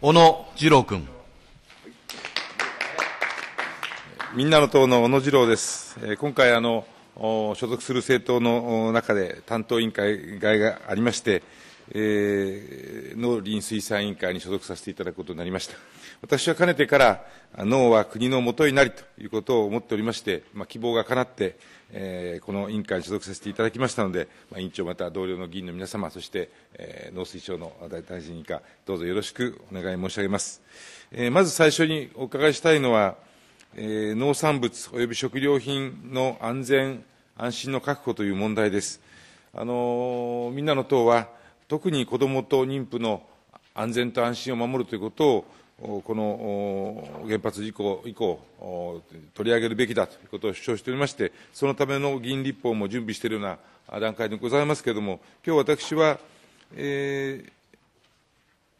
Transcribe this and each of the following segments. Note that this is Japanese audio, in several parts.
小野次郎君。みんなの党の小野次郎です。え今回あの、所属する政党の中で担当委員会がありまして、農林水産委員会に所属させていただくことになりました。私はかねてから、農は国のもとになりということを思っておりまして、まあ、希望がかなって、えー、この委員会に所属させていただきましたので、まあ、委員長、また同僚の議員の皆様、そして、えー、農水省の大臣以下、どうぞよろしくお願い申し上げます。えー、まず最初にお伺いしたいのは、えー、農産物及び食料品の安全、安心の確保という問題です。あのみんなの党は、特に子どもと妊婦の安全と安心を守るということを、この原発事故以降、取り上げるべきだということを主張しておりまして、そのための議員立法も準備しているような段階でございますけれども、今日私は、えー、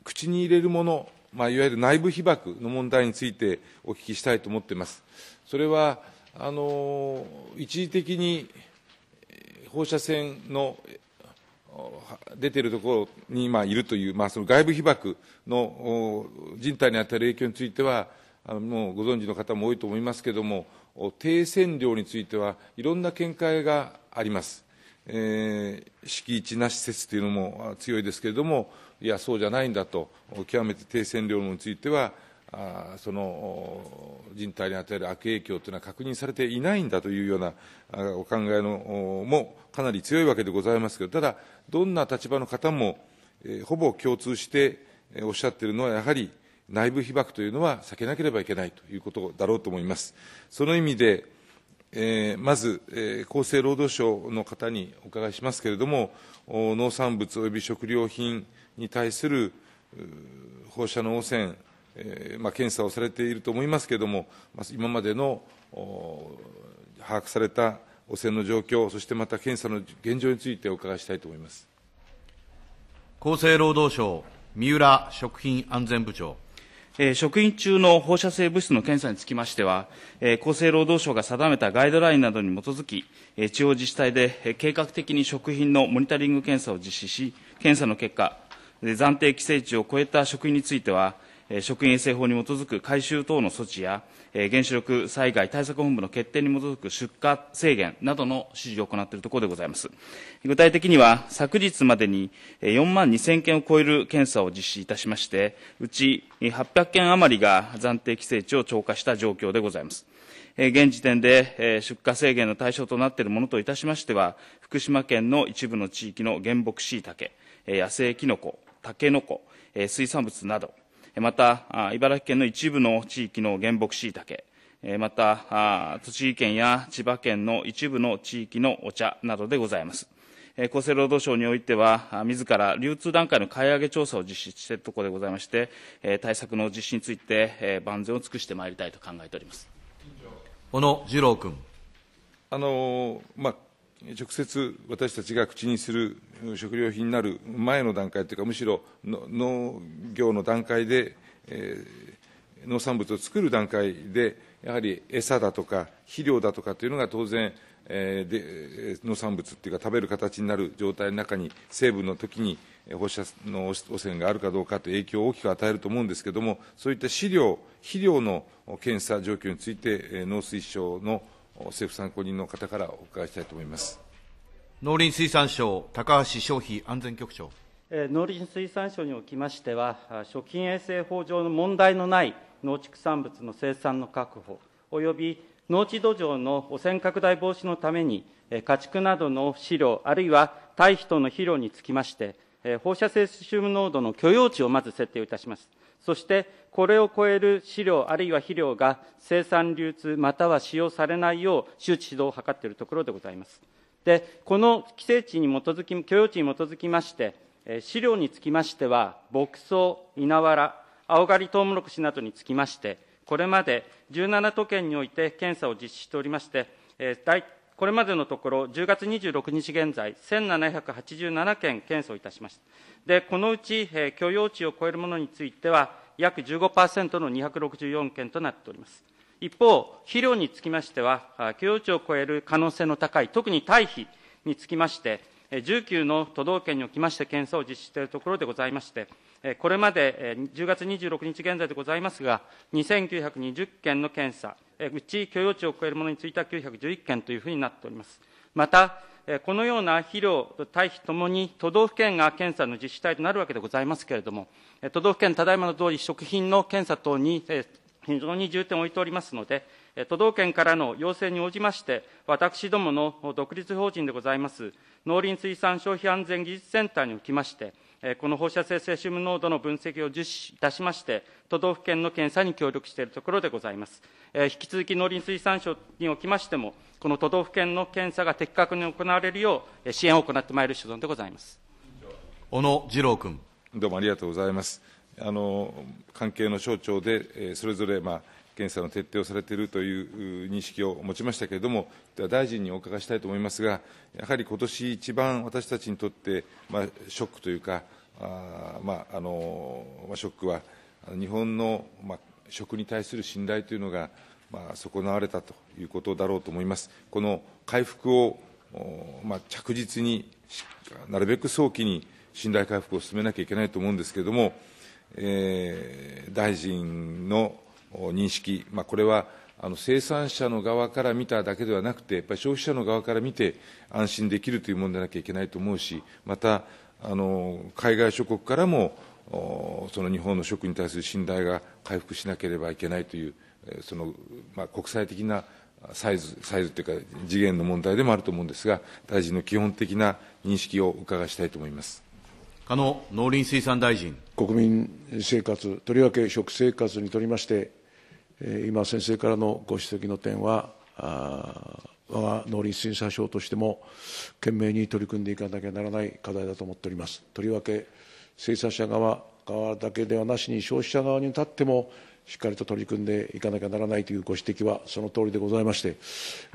口に入れるもの、まあ、いわゆる内部被曝の問題についてお聞きしたいと思っています。それはあの一時的に放射線の出ているところに今いるという、まあ、その外部被爆の人体に与える影響については、あのもうご存知の方も多いと思いますけれども、低線量についてはいろんな見解があります。えー、敷地なし説というのも強いですけれども、いや、そうじゃないんだと、極めて低線量については、あその人体に与える悪影響というのは確認されていないんだというようなお考えのもかなり強いわけでございますけど、ただ、どんな立場の方も、えー、ほぼ共通しておっしゃっているのは、やはり内部被曝というのは避けなければいけないということだろうと思います。その意味で、えー、まず、えー、厚生労働省の方にお伺いしますけれども、農産物及び食料品に対する放射能汚染えーまあ、検査をされていると思いますけれども、まあ、今までの把握された汚染の状況、そしてまた検査の現状についてお伺いしたいと思います厚生労働省、三浦食品安全部長。え職員中の放射性物質の検査につきましては、え厚生労働省が定めたガイドラインなどに基づき、え地方自治体で、え計画的に食品のモニタリング検査を実施し、検査の結果、暫定規制値を超えた食品については、職員衛生法に基づく改修等の措置や、原子力災害対策本部の決定に基づく出荷制限などの指示を行っているところでございます。具体的には、昨日までに4万2000件を超える検査を実施いたしまして、うち800件余りが暫定規制値を超過した状況でございます。現時点で出荷制限の対象となっているものといたしましては、福島県の一部の地域の原木しいたけ、野生きのこ、たけのこ、水産物など、また、茨城県の一部の地域の原木しいたけ、また、栃木県や千葉県の一部の地域のお茶などでございます。厚生労働省においては、自ら流通段階の買い上げ調査を実施しているところでございまして、対策の実施について万全を尽くしてまいりたいと考えております。小野二郎君あのまあ、直接私たちが口にする食料品になる前の段階というか、むしろ農業の段階で、農産物を作る段階で、やはり餌だとか肥料だとかというのが当然、えで農産物っていうか、食べる形になる状態の中に、成分の時に放射の汚染があるかどうかという影響を大きく与えると思うんですけれども、そういった飼料、肥料の検査状況について、農水省の政府参考人の方からお伺いしたいと思います農林水産省、高橋消費安全局長。農林水産省におきましては、食品衛生法上の問題のない農畜産物の生産の確保、および農地土壌の汚染拡大防止のために、家畜などの飼料、あるいは堆肥等の肥料につきまして、放射性シウム濃度の許容値をまず設定いたします。そして、これを超える飼料あるいは肥料が生産流通または使用されないよう周知指導を図っているところでございます。で、この規制値に基づき、許容値に基づきまして、飼料につきましては、牧草、稲わら、青刈りトウモロコシなどにつきまして、これまで17都県において検査を実施しておりまして、えー、これまでのところ、10月26日現在、1787件検査をいたしました。で、このうち、え許容値を超えるものについては、約15%の264件となっております。一方、肥料につきましては、許容値を超える可能性の高い、特に堆肥につきまして、19の都道府県におきまして検査を実施しているところでございまして、これまで10月26日現在でございますが、2920件の検査、うち許容値を超えるものについては911件というふうになっております。また、このような肥料、と堆肥ともに都道府県が検査の実施体となるわけでございますけれども、都道府県、ただいまの通り、食品の検査等に非常に重点を置いておりますので、都道県からの要請に応じまして、私どもの独立法人でございます、農林水産消費安全技術センターにおきまして、この放射性セシウム濃度の分析を実施いたしまして、都道府県の検査に協力しているところでございます。引き続き農林水産省におきましても、この都道府県の検査が的確に行われるよう、支援を行ってまいる所存でございます。小野次郎君。どうもありがとうございます。あの関係の省庁で、それぞれ、まあ検査の徹底をされているという認識を持ちましたけれども、では大臣にお伺いしたいと思いますが、やはり今年一番私たちにとって、まあ、ショックというか、あまああのまあ、ショックは、日本の、まあ、食に対する信頼というのが、まあ、損なわれたということだろうと思います。この回復をまあ、着実に、なるべく早期に信頼回復を進めなきゃいけないと思うんですけれども、えー、大臣の認識、まあ、これは生産者の側から見ただけではなくて、やっぱり消費者の側から見て、安心できるというものでなきゃいけないと思うし、また、海外諸国からも、その日本の食に対する信頼が回復しなければいけないという、そのまあ、国際的なサイズ、サイズというか、次元の問題でもあると思うんですが、大臣の基本的な認識を伺いしたいと思います加納農林水産大臣。国民生活、とりわけ食生活にとりまして、今、先生からのご指摘の点は、我が農林水産省としても、懸命に取り組んでいかなきゃならない課題だと思っております。とりわけ、生産者側側だけではなしに、消費者側に立っても、しっかりと取り組んでいかなきゃならないというご指摘はその通りでございまして、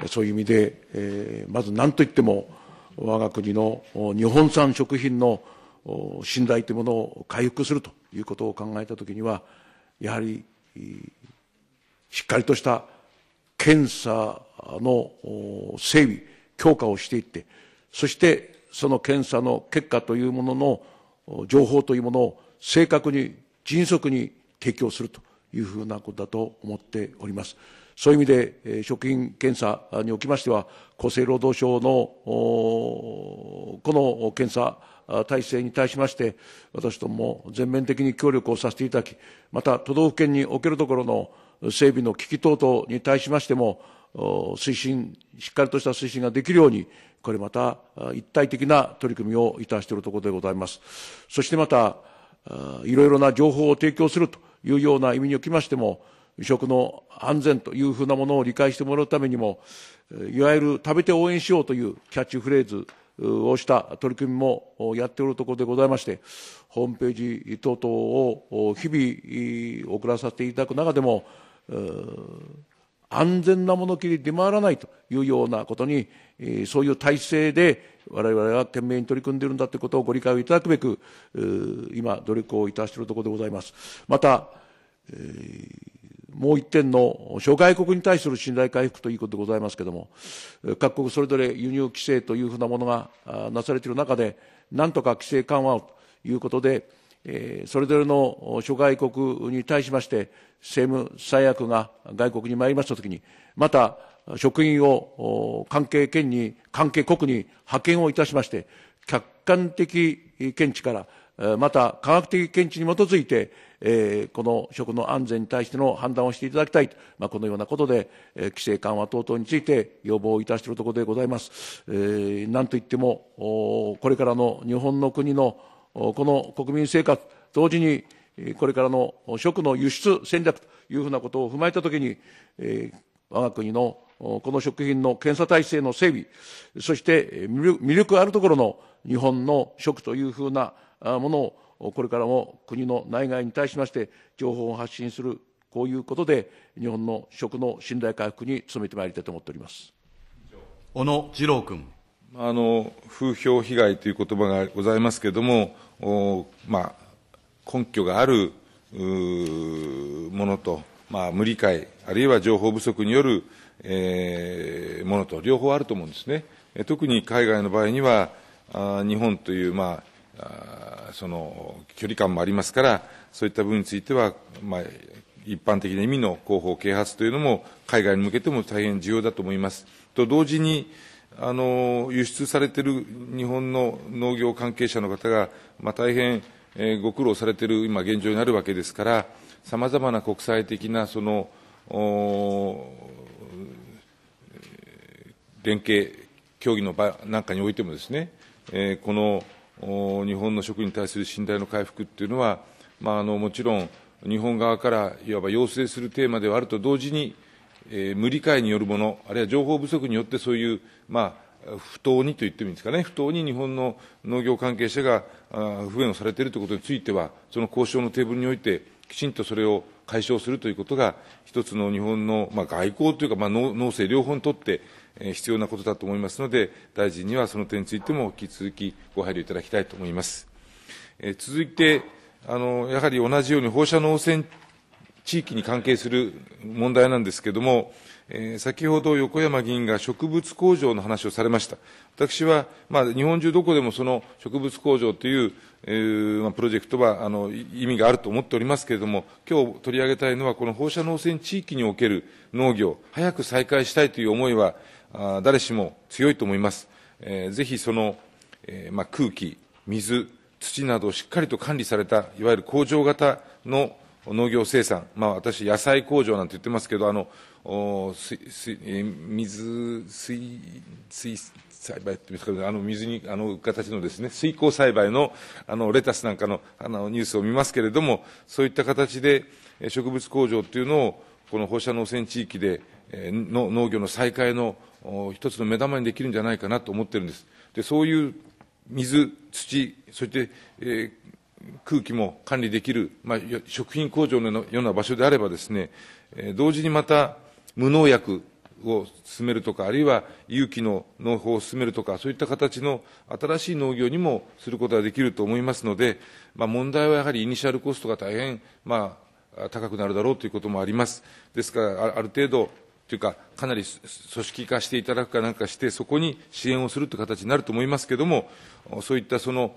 そういう意味で、えー、まず何といっても、我が国の日本産食品の信頼というものを回復するということを考えたときには、やはりしっかりとした検査の整備、強化をしていって、そしてその検査の結果というものの情報というものを正確に迅速に提供するというふうなことだと思っております。そういう意味で、食品検査におきましては、厚生労働省のこの検査体制に対しまして、私ども全面的に協力をさせていただき、また都道府県におけるところの整備の危機等々に対しましても、推進、しっかりとした推進ができるように、これまた一体的な取り組みをいたしているところでございます。そしてまた、いろいろな情報を提供するというような意味におきましても、食の安全というふうなものを理解してもらうためにも、いわゆる食べて応援しようというキャッチフレーズをした取り組みもやっておるところでございまして、ホームページ等々を日々送らさせていただく中でも、安全なものきり出回らないというようなことに、そういう体制で我々は懸命に取り組んでいるんだということをご理解をいただくべく、今、努力をいたしているところでございます。また、もう一点の諸外国に対する信頼回復ということでございますけれども、各国それぞれ輸入規制というふうなものがなされている中で、なんとか規制緩和をということで、えそれぞれの諸外国に対しまして、政務最悪が外国に参りましたときに、また職員を関係県に、関係国に派遣をいたしまして、客観的見地から、また科学的見地に基づいて、えこの食の安全に対しての判断をしていただきたいと、まあ、このようなことで、規制緩和等々について要望をいたしているところでございます。えなんと言っても、これからの日本の国のこの国民生活、同時にこれからの食の輸出戦略というふうなことを踏まえたときに、え我が国のこの食品の検査体制の整備、そして魅力あるところの日本の食というふうなものをこれからも国の内外に対しまして情報を発信する、こういうことで日本の食の信頼回復に努めてまいりたいと思っております。小野二郎君。風評被害という言葉がございますけれども、根拠があるものと、無理解、あるいは情報不足によるものと、両方あると思うんですね。特に海外の場合には、日本という、まあ、その距離感もありますから、そういった部分については、まあ、一般的な意味の広報啓発というのも、海外に向けても大変重要だと思います。と同時に、あの輸出されている日本の農業関係者の方が、まあ、大変、えー、ご苦労されている今、現状になるわけですから、さまざまな国際的なその連携、協議の場なんかにおいてもですね、えー、この日本の食に対する信頼の回復っていうのは、まあ、あのもちろん日本側からいわば要請するテーマではあると同時に、えー、無理解によるもの、あるいは情報不足によってそういう、まあ、不当にと言ってもいいんですかね、不当に日本の農業関係者が不便をされているということについては、その交渉のテーブルにおいて、きちんとそれを解消するということが、一つの日本の、まあ、外交というか、まあ、農政両方にとって、えー、必要なことだと思いますので、大臣にはその点についても引き続きご配慮いただきたいと思います。えー、続いてあの、やはり同じように放射能汚染地域に関係する問題なんですけれども、えー、先ほど横山議員が植物工場の話をされました。私は、まあ、日本中どこでもその植物工場という、えー、プロジェクトはあの意味があると思っておりますけれども、今日取り上げたいのは、この放射能汚染地域における農業、早く再開したいという思いは、あ誰しも強いと思います。えー、ぜひその、えーまあ、空気、水、土などをしっかりと管理された、いわゆる工場型の農業生産、まあ、私、野菜工場なんて言ってますけど、あの水水水水栽培って言うんですか、あの水にあの形のですね水耕栽培のあのレタスなんかのあのニュースを見ますけれども、そういった形で植物工場っていうのを、この放射能染地域での農業の再開の一つの目玉にできるんじゃないかなと思ってるんです。でそういう水、土、そして、えー空気も管理できる、まあ、食品工場のような場所であればですね、同時にまた無農薬を進めるとか、あるいは有機の農法を進めるとか、そういった形の新しい農業にもすることができると思いますので、まあ、問題はやはりイニシャルコストが大変、まあ、高くなるだろうということもあります。ですから、ある程度、というか、かなり組織化していただくかなんかして、そこに支援をするという形になると思いますけれども、そういったその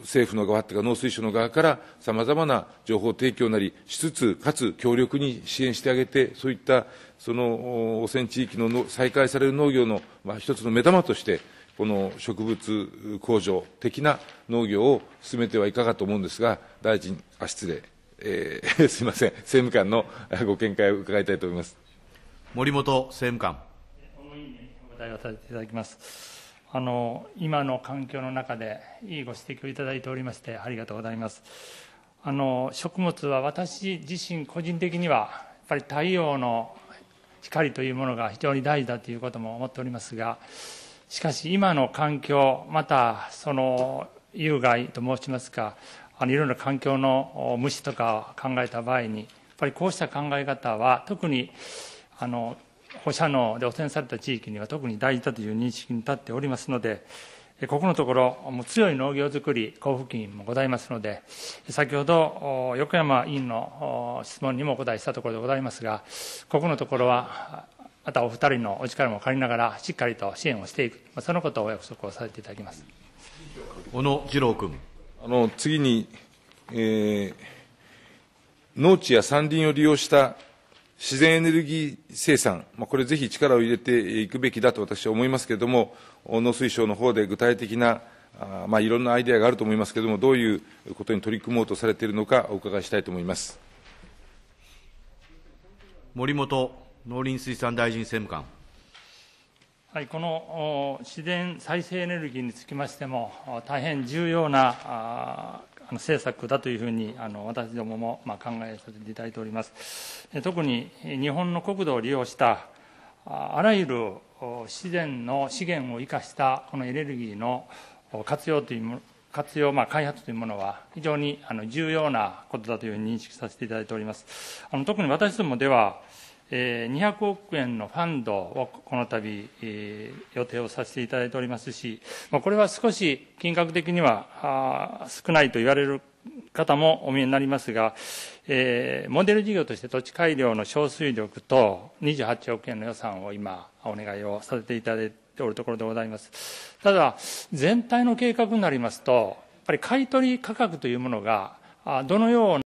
政府の側というか、農水省の側からさまざまな情報提供なりしつつ、かつ強力に支援してあげて、そういったその汚染地域の再開される農業の、まあ、一つの目玉として、この植物工場的な農業を進めてはいかがと思うんですが、大臣、あ失礼。えー、すみません、政務官のご見解を伺いたいと思います森本政務官。お答えをさせていただきますあの今の環境の中で、いいご指摘をいただいておりまして、ありがとうございます。あの食物は私自身、個人的には、やっぱり太陽の光というものが非常に大事だということも思っておりますが、しかし今の環境、またその有害と申しますか、あのいろんな環境の無視とかを考えた場合にやっぱりこうした考え方は特にあの放射能で汚染された地域には特に大事だという認識に立っておりますのでここのところもう強い農業づくり交付金もございますので先ほど横山委員の質問にもお答えしたところでございますがここのところはまたお二人のお力も借りながらしっかりと支援をしていくそのことをお約束をさせていただきます小野次郎君。の次に、えー、農地や山林を利用した自然エネルギー生産、まあ、これぜひ力を入れていくべきだと私は思いますけれども、農水省の方で具体的なあ、まあ、いろんなアイデアがあると思いますけれども、どういうことに取り組もうとされているのか、お伺いしたいと思います森本農林水産大臣政務官。はい、この自然再生エネルギーにつきましても、大変重要な政策だというふうにあの私どもも、まあ、考えさせていただいております。特に日本の国土を利用したあらゆる自然の資源を生かしたこのエネルギーの活用というも活用、まあ、開発というものは非常にあの重要なことだというふうに認識させていただいております。あの特に私どもでは200億円のファンドをこの度、予定をさせていただいておりますし、これは少し金額的には少ないと言われる方もお見えになりますが、えモデル事業として土地改良の小水力と28億円の予算を今、お願いをさせていただいておるところでございます。ただ、全体の計画になりますと、やっぱり買い取り価格というものが、どのような